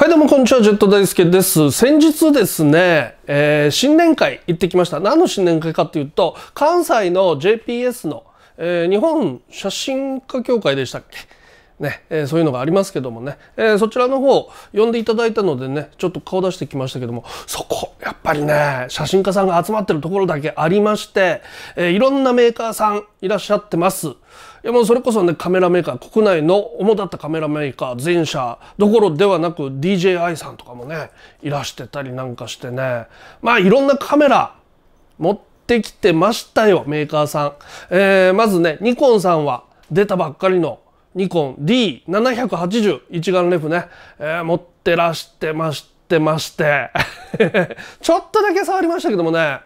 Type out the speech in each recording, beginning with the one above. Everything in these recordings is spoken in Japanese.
はいどうもこんにちは、ジェット大輔です。先日ですね、えー、新年会行ってきました。何の新年会かっていうと、関西の JPS の、えー、日本写真家協会でしたっけね、えー、そういうのがありますけどもね、えー、そちらの方呼んでいただいたのでね、ちょっと顔出してきましたけども、そこ、やっぱりね、写真家さんが集まってるところだけありまして、えいろんなメーカーさんいらっしゃってます。いやもうそれこそねカメラメーカー国内の主だったカメラメーカー全社どころではなく DJI さんとかもねいらしてたりなんかしてねまあいろんなカメラ持ってきてましたよメーカーさん、えー、まずねニコンさんは出たばっかりのニコン D780 一眼レフね、えー、持ってらしてましてましてちょっとだけ触りましたけどもね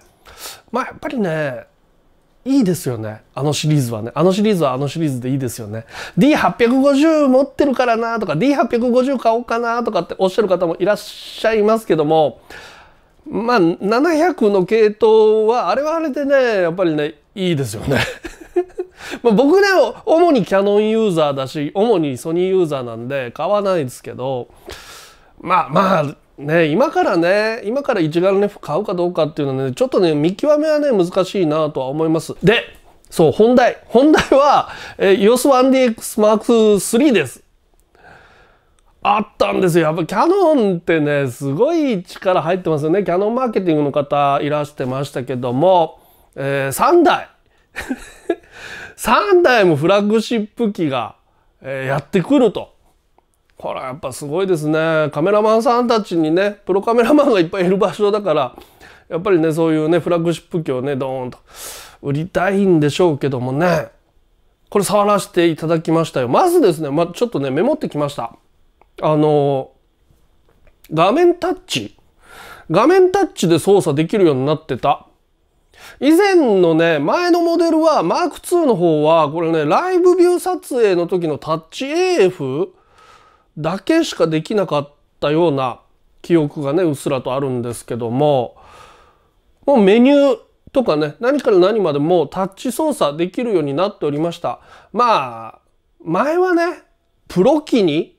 まあやっぱりねいいですよね。あのシリーズはね。あのシリーズはあのシリーズでいいですよね。D850 持ってるからなとか、D850 買おうかなとかっておっしゃる方もいらっしゃいますけども、まあ、700の系統は、あれはあれでね、やっぱりね、いいですよね。まあ僕ね、主にキャノンユーザーだし、主にソニーユーザーなんで買わないですけど、まあまあ、ね、今からね今から一眼レフ買うかどうかっていうのはねちょっとね見極めはね難しいなとは思いますでそう本題本題は、えー、EOS1DXM3 ですあったんですよやっぱキャノンってねすごい力入ってますよねキャノンマーケティングの方いらしてましたけども、えー、3台3 台もフラッグシップ機が、えー、やってくるとこれやっぱすごいですねカメラマンさんたちにねプロカメラマンがいっぱいいる場所だからやっぱりねそういうねフラッグシップ機をねドーンと売りたいんでしょうけどもねこれ触らせていただきましたよまずですね、まちょっとねメモってきましたあの画面タッチ画面タッチで操作できるようになってた以前のね前のモデルは M2 の方はこれねライブビュー撮影の時のタッチ AF だけしかできなかったような記憶がねうっすらとあるんですけどももうメニューとかね何から何までもうタッチ操作できるようになっておりましたまあ前はねプロ機に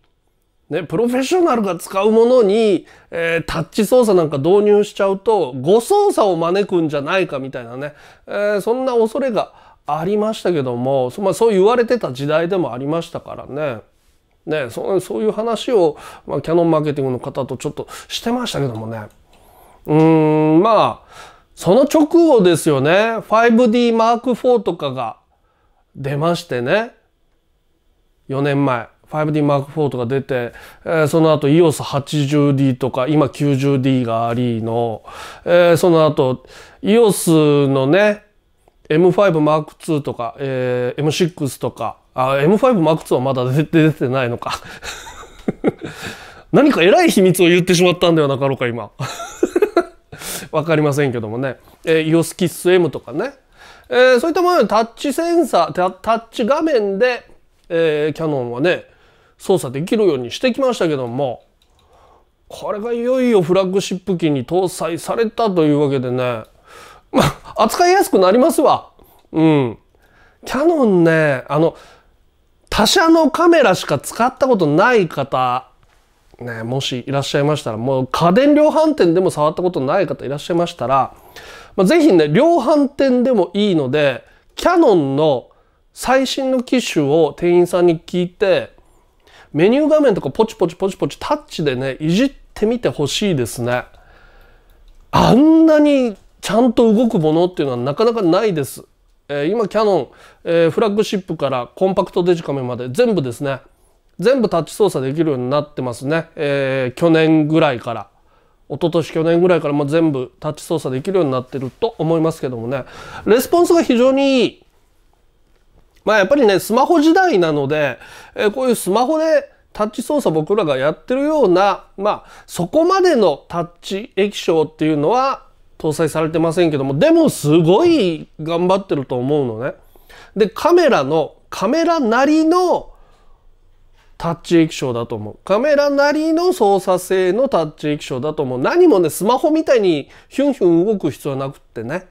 ね、プロフェッショナルが使うものに、えー、タッチ操作なんか導入しちゃうと誤操作を招くんじゃないかみたいなね、えー、そんな恐れがありましたけども、まあ、そう言われてた時代でもありましたからね。ね、そそういう話を、まあ、キャノンマーケティングの方とちょっとしてましたけどもね。うーん、まあ、その直後ですよね。5D Mark IV とかが出ましてね。4年前。5D Mark IV とか出て、えー、その後 EOS80D とか、今 90D がありの、えー、その後 EOS のね、M5 Mark II とか、えー、M6 とか、あ、M5M2 はまだ出てないのか 何か偉い秘密を言ってしまったんではなかろうか、今。わかりませんけどもね。えー、イオスキッス M とかね。えー、そういったものにタッチセンサー、タッチ画面で、えー、キャノンはね、操作できるようにしてきましたけども、これがいよいよフラッグシップ機に搭載されたというわけでね、まあ、扱いやすくなりますわ。うん。キャノンね、あの、他社のカメラしか使ったことない方、ね、もしいらっしゃいましたら、もう家電量販店でも触ったことない方いらっしゃいましたら、まあ、ぜひね、量販店でもいいので、キャノンの最新の機種を店員さんに聞いて、メニュー画面とかポチポチポチポチタッチでね、いじってみてほしいですね。あんなにちゃんと動くものっていうのはなかなかないです。え今キヤノン、えフラッグシップからコンパクトデジカメまで全部ですね全部タッチ操作できるようになってますね、え去年ぐらいから一昨年去年ぐらいからも全部タッチ操作できるようになってると思いますけどもねレスポンスが非常にいいまあやっぱりねスマホ時代なので、えこういうスマホでタッチ操作僕らがやってるようなまあそこまでのタッチ液晶っていうのは搭載されてませんけども、でもすごい頑張ってると思うのね。で、カメラの、カメラなりのタッチ液晶だと思う。カメラなりの操作性のタッチ液晶だと思う。何もね、スマホみたいにヒュンヒュン動く必要はなくってね。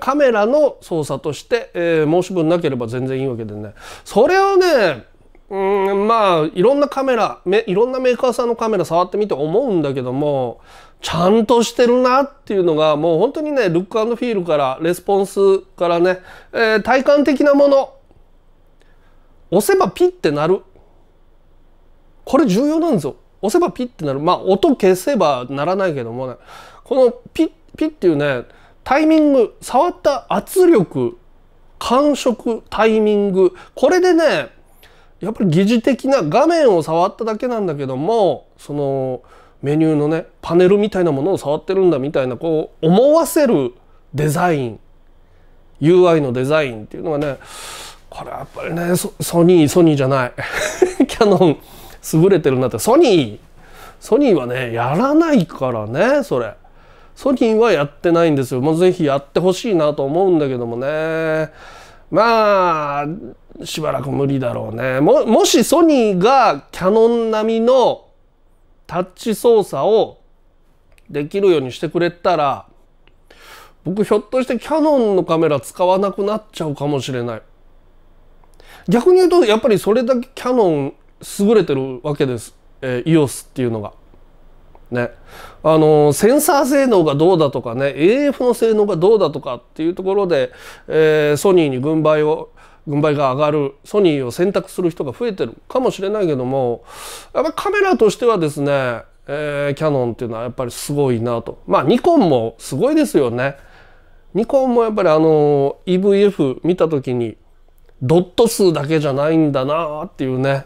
カメラの操作として、えー、申し分なければ全然いいわけでね。それをね、うんまあいろんなカメラいろんなメーカーさんのカメラ触ってみて思うんだけどもちゃんとしてるなっていうのがもう本当にねルックフィールからレスポンスからね、えー、体感的なもの押せばピッて鳴るこれ重要なんですよ押せばピッてなるまあ音消せばならないけどもねこのピッピッっていうねタイミング触った圧力感触タイミングこれでねやっぱり疑似的な画面を触っただけなんだけどもそのメニューのねパネルみたいなものを触ってるんだみたいなこう思わせるデザイン UI のデザインっていうのがねこれやっぱりねソニーソニーじゃない キャノン優れてるなってソニーソニーはねやらないからねそれソニーはやってないんですよもうぜひやってほしいなと思うんだけどもねまあしばらく無理だろうねももしソニーがキャノン並みのタッチ操作をできるようにしてくれたら僕ひょっとしてキャノンのカメラ使わなくなっちゃうかもしれない逆に言うとやっぱりそれだけキャノン優れてるわけです、えー、EOS っていうのが。ね、あのセンサー性能がどうだとかね AF の性能がどうだとかっていうところで、えー、ソニーに軍配を軍配が上がるソニーを選択する人が増えてるかもしれないけどもやっぱカメラとしてはですね、えー、キヤノンっていうのはやっぱりすごいなとまあニコンもすごいですよねニコンもやっぱりあの EVF 見た時にドット数だけじゃないんだなっていうね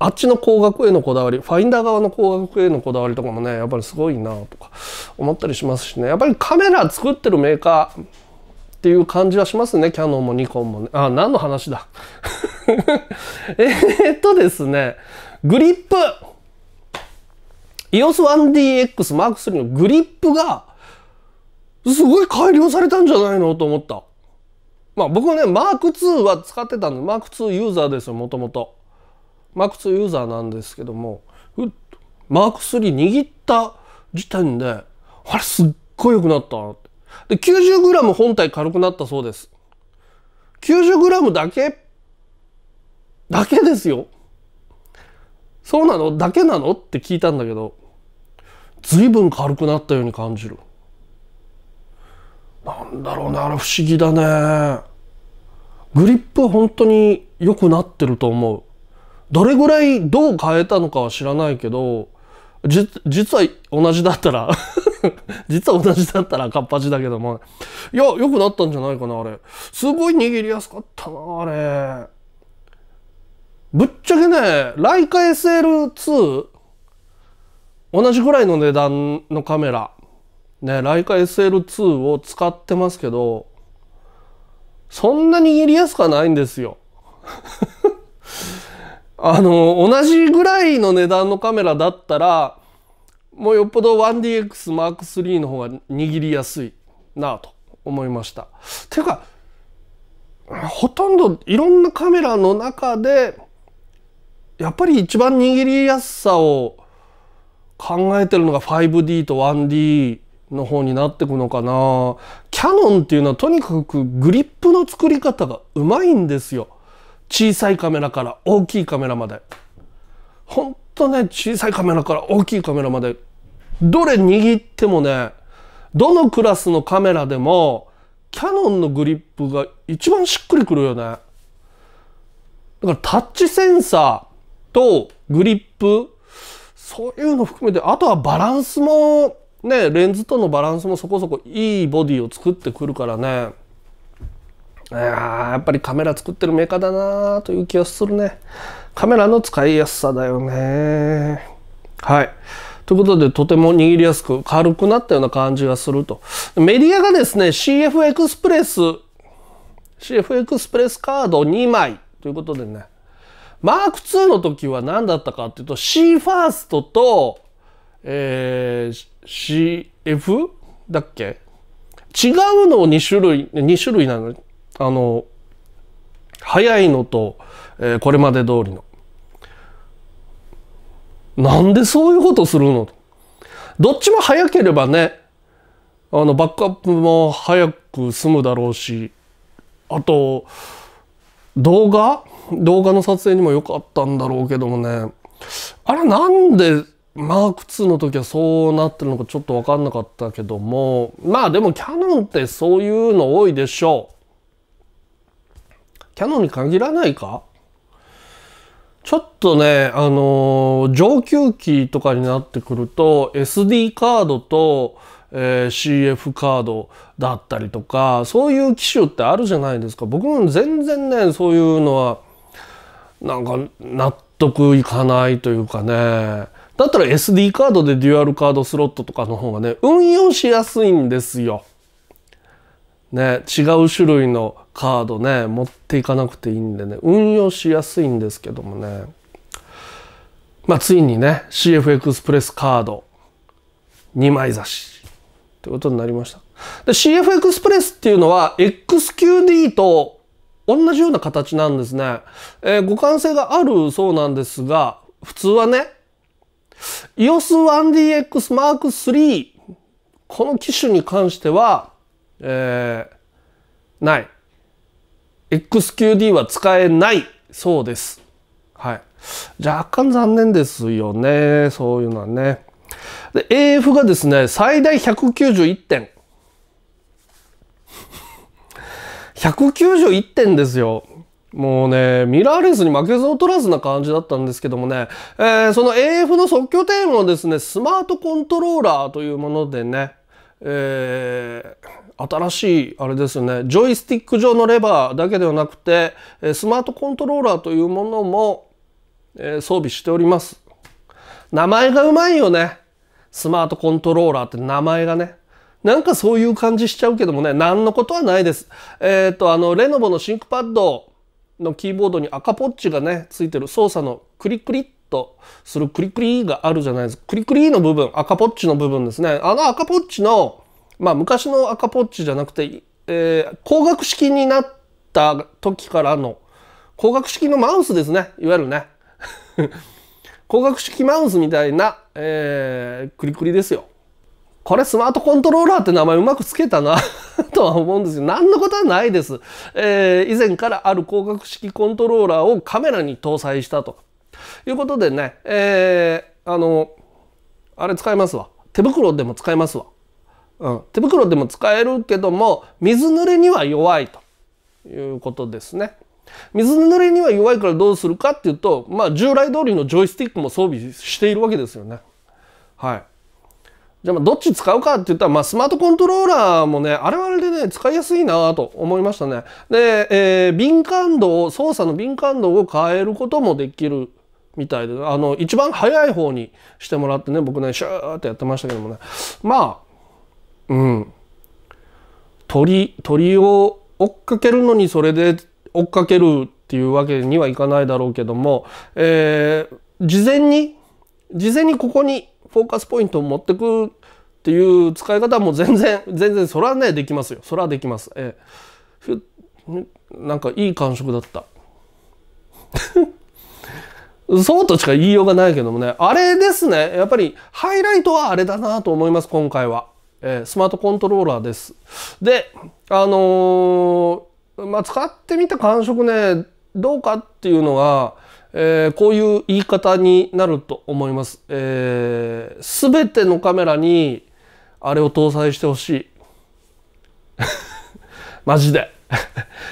あっちの光学へのこだわりファインダー側の光学へのこだわりとかもねやっぱりすごいなとか思ったりしますしねやっぱりカメラ作ってるメーカーっていう感じはしますね。キャノンもニコンもね。あ、何の話だ。えっとですね、グリップ !EOS1DX m 3のグリップが、すごい改良されたんじゃないのと思った。まあ僕ね、m 2は使ってたんで、m 2ユーザーですよ、もともと。m 2ユーザーなんですけども、m 3握った時点で、あれすっごい良くなったなって。で、90g 本体軽くなったそうです。90g だけだけですよ。そうなのだけなのって聞いたんだけど、随分軽くなったように感じる。なんだろうね、あれ不思議だね。グリップ本当に良くなってると思う。どれぐらいどう変えたのかは知らないけど、実は同じだったら 実は同じだったらかっぱちだけども、いや、良くなったんじゃないかな、あれ。すごい握りやすかったな、あれ。ぶっちゃけね、ライカ SL2、同じぐらいの値段のカメラ、ね、ライカ SL2 を使ってますけど、そんな握りやすくはないんですよ。あの、同じぐらいの値段のカメラだったら、もうよっぽど 1DXM3 の方が握りやすいなと思いました。ていうか、ほとんどいろんなカメラの中で、やっぱり一番握りやすさを考えてるのが 5D と 1D の方になってくのかな。キャノンっていうのはとにかくグリップの作り方がうまいんですよ。小さいカメラから大きいカメラまでほんとね小さいカメラから大きいカメラまでどれ握ってもねどのクラスのカメラでもキャノンのグリップが一番しっくりくるよねだからタッチセンサーとグリップそういうの含めてあとはバランスもねレンズとのバランスもそこそこいいボディを作ってくるからねやっぱりカメラ作ってるメーカーだなという気がするね。カメラの使いやすさだよね。はい。ということで、とても握りやすく、軽くなったような感じがすると。メディアがですね、CF エクスプレス、CF エクスプレスカード2枚ということでね、マーク2の時は何だったかっていうと、C ファーストと、えー、CF だっけ違うのを2種類、2種類なのあの早いのと、えー、これまで通りのなんでそういうことするのどっちも早ければねあのバックアップも早く済むだろうしあと動画動画の撮影にも良かったんだろうけどもねあれなんでマーク2の時はそうなってるのかちょっと分かんなかったけどもまあでもキャノンってそういうの多いでしょう。キャノンに限らないかちょっとね、あのー、上級機とかになってくると SD カードと、えー、CF カードだったりとかそういう機種ってあるじゃないですか僕も全然ねそういうのはなんか納得いかないというかねだったら SD カードでデュアルカードスロットとかの方がね運用しやすいんですよ。ね、違う種類のカードね、持っていかなくていいんでね、運用しやすいんですけどもね。まあ、ついにね、CF エクスプレスカード2枚差しということになりました。で、CF エクスプレスっていうのは XQD と同じような形なんですね。えー、互換性があるそうなんですが、普通はね、EOS1DX Mark III この機種に関しては、えー、ない。XQD は使えないそうです。はい。若干残念ですよね。そういうのはね。で、AF がですね、最大191点。191点ですよ。もうね、ミラーレスに負けず劣らずな感じだったんですけどもね、えー、その AF の即興テーマをですね、スマートコントローラーというものでね、えー、新しいあれですねジョイスティック上のレバーだけではなくてスマートコントローラーというものも装備しております名前がうまいよねスマートコントローラーって名前がねなんかそういう感じしちゃうけどもね何のことはないですえっ、ー、とあのレノボのシンクパッドのキーボードに赤ポッチがねついてる操作のクリクリっとするクリクリがあるじゃないですかクリクリの部分赤ポッチの部分ですねあの赤ポッチのまあ、昔の赤ポッチじゃなくて、えー、光学式になった時からの光学式のマウスですねいわゆるね 光学式マウスみたいな、えー、クリクリですよこれスマートコントローラーって名前うまくつけたな とは思うんですよ。何のことはないです、えー、以前からある光学式コントローラーをカメラに搭載したということでね、えー、あのあれ使いますわ手袋でも使いますわうん、手袋でも使えるけども水濡れには弱いということですね。水濡れには弱いからどうするかっていうと、まあ、従来通りのジョイスティックも装備しているわけですよね。はい、じゃあどっち使うかって言ったら、まあ、スマートコントローラーもね、あれはあれでね、使いやすいなと思いましたね。で、えー、敏感度を、操作の敏感度を変えることもできるみたいで、あの、一番早い方にしてもらってね、僕ね、シューってやってましたけどもね。まあ、うん、鳥鳥を追っかけるのにそれで追っかけるっていうわけにはいかないだろうけども、えー、事前に事前にここにフォーカスポイントを持ってくっていう使い方はもう全然全然それはねできますよそれはできます、えー、なんかいい感触だった そうとしか言いようがないけどもねあれですねやっぱりハイライトはあれだなと思います今回は。えー、スマートコントローラーです。で、あのー、まあ、使ってみた感触ね、どうかっていうのが、えー、こういう言い方になると思います。えー、てのカメラにあれを搭載してほしい。マジで。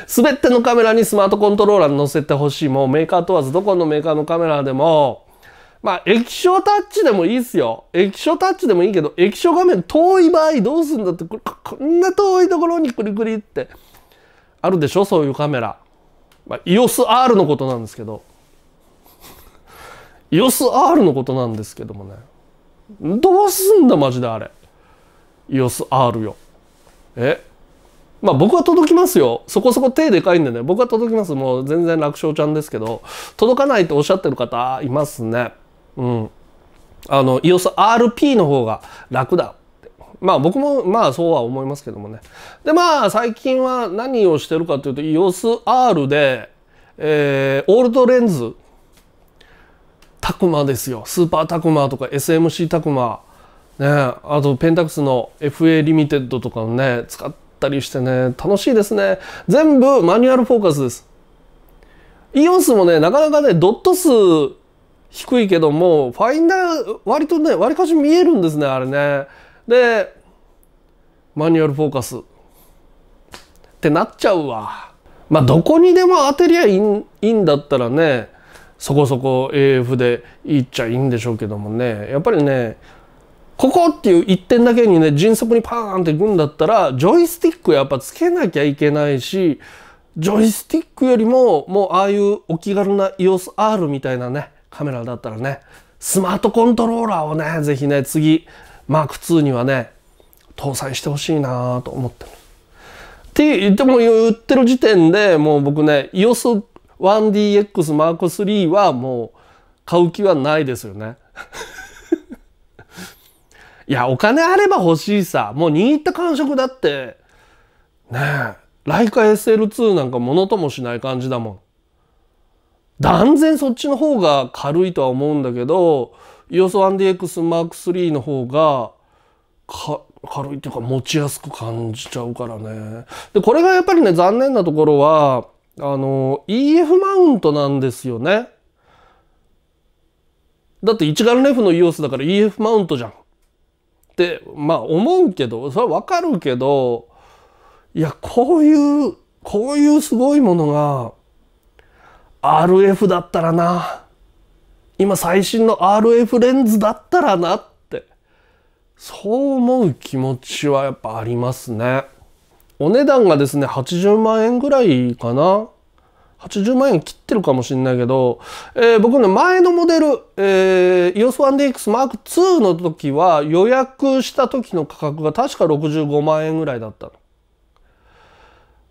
すべてのカメラにスマートコントローラー乗せてほしい。もうメーカー問わず、どこのメーカーのカメラでも、まあ、液晶タッチでもいいっすよ。液晶タッチでもいいけど、液晶画面遠い場合どうすんだって、ここんな遠いところにクリクリって、あるでしょそういうカメラ。まあ、EOSR のことなんですけど。EOSR のことなんですけどもね。どうすんだ、マジであれ。EOSR よ。えまあ僕は届きますよ。そこそこ手でかいんでね。僕は届きます。もう全然楽勝ちゃんですけど、届かないとおっしゃってる方いますね。うん。あの、要す RP の方が楽だ。まあ僕もまあそうは思いますけどもね。でまあ最近は何をしてるかというと EOSR で、えー、オールドレンズタクマですよ。スーパータクマとか SMC タクマ。ね、あとペンタックスの FA リミテッドとかをね、使ったりしてね、楽しいですね。全部マニュアルフォーカスです。イオンスもね、なかなかね、ドット数低いけどもファインダー割とね割かし見えるんですねあれね。でマニュアルフォーカスってなっちゃうわ。まあどこにでも当てりゃいいんだったらねそこそこ AF でいっちゃいいんでしょうけどもねやっぱりねここっていう一点だけにね迅速にパーンっていくんだったらジョイスティックやっぱつけなきゃいけないしジョイスティックよりももうああいうお気軽な EOSR みたいなねカメラだったらねスマートコントローラーをね是非ね次 m 2にはね搭載してほしいなと思ってる。って言っても言ってる時点でもう僕ね EOS1DXM3 はもう買う気はないですよね。いやお金あれば欲しいさもう握った感触だってねえライカ SL2 なんかものともしない感じだもん。断然そっちの方が軽いとは思うんだけど EOS1DXM3 の方がか軽いっていうか持ちやすく感じちゃうからね。でこれがやっぱりね残念なところはあの EF マウントなんですよね。だって一眼レフの EOS だから EF マウントじゃん。ってまあ思うけどそれはわかるけどいやこういうこういうすごいものが RF だったらな今最新の RF レンズだったらなってそう思う気持ちはやっぱありますねお値段がですね80万円ぐらいかな80万円切ってるかもしれないけど、えー、僕の前のモデル、えー、EOS1DXM2 の時は予約した時の価格が確か65万円ぐらいだったの。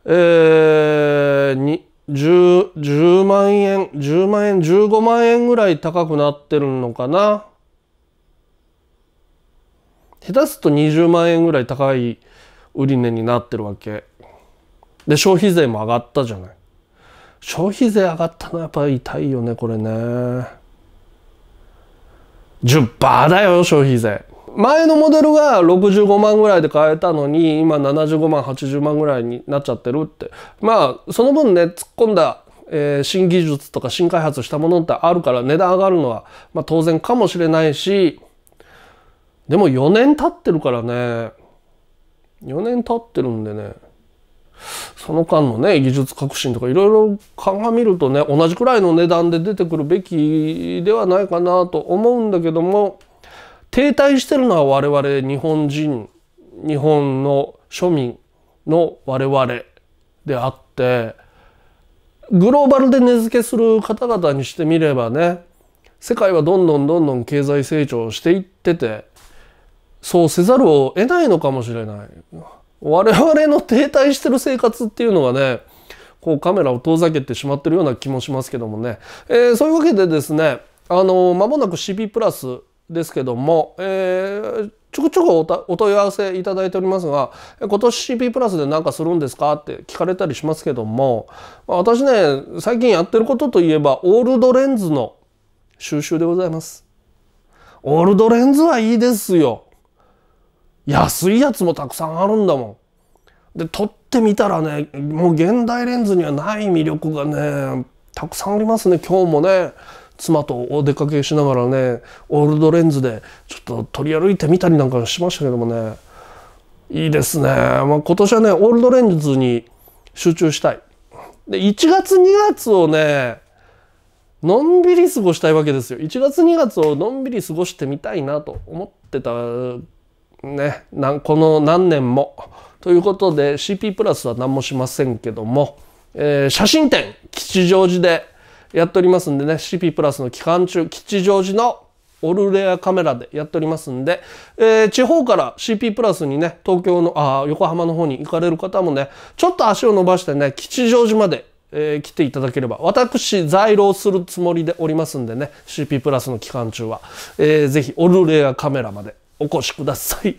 えー、10, 万円10万円15万円ぐらい高くなってるのかな下手すと20万円ぐらい高い売り値になってるわけで消費税も上がったじゃない消費税上がったのはやっぱり痛いよねこれね10%だよ消費税前のモデルが65万ぐらいで買えたのに今75万80万ぐらいになっちゃってるってまあその分ね突っ込んだ、えー、新技術とか新開発したものってあるから値段上がるのは、まあ、当然かもしれないしでも4年経ってるからね4年経ってるんでねその間のね技術革新とかいろいろ鑑みるとね同じくらいの値段で出てくるべきではないかなと思うんだけども停滞してるのは我々日本人日本の庶民の我々であってグローバルで根付けする方々にしてみればね世界はどんどんどんどん経済成長していっててそうせざるを得ないのかもしれない我々の停滞してる生活っていうのはねこうカメラを遠ざけてしまってるような気もしますけどもね、えー、そういうわけでですねあの間もなく c b プラスですけども、えー、ちょこちょこお問い合わせいただいておりますが今年 CP プラスで何かするんですかって聞かれたりしますけども私ね最近やってることといえばオールドレンズの収集でございますオールドレンズはいいですよ安いやつもたくさんあるんだもんで撮ってみたらねもう現代レンズにはない魅力がねたくさんありますね今日もね妻とお出かけしながらねオールドレンズでちょっと取り歩いてみたりなんかしましたけどもねいいですね、まあ、今年はねオールドレンズに集中したいで1月2月をねのんびり過ごしたいわけですよ1月2月をのんびり過ごしてみたいなと思ってたねこの何年もということで CP プラスは何もしませんけども、えー、写真展吉祥寺でやっておりますんでね CP プラスの期間中吉祥寺のオルレアカメラでやっておりますんで、えー、地方から CP プラスにね、東京の、あ横浜の方に行かれる方もね、ちょっと足を伸ばしてね、吉祥寺まで、えー、来ていただければ、私、在廊するつもりでおりますんでね、CP プラスの期間中は、えー、ぜひオルレアカメラまでお越しください。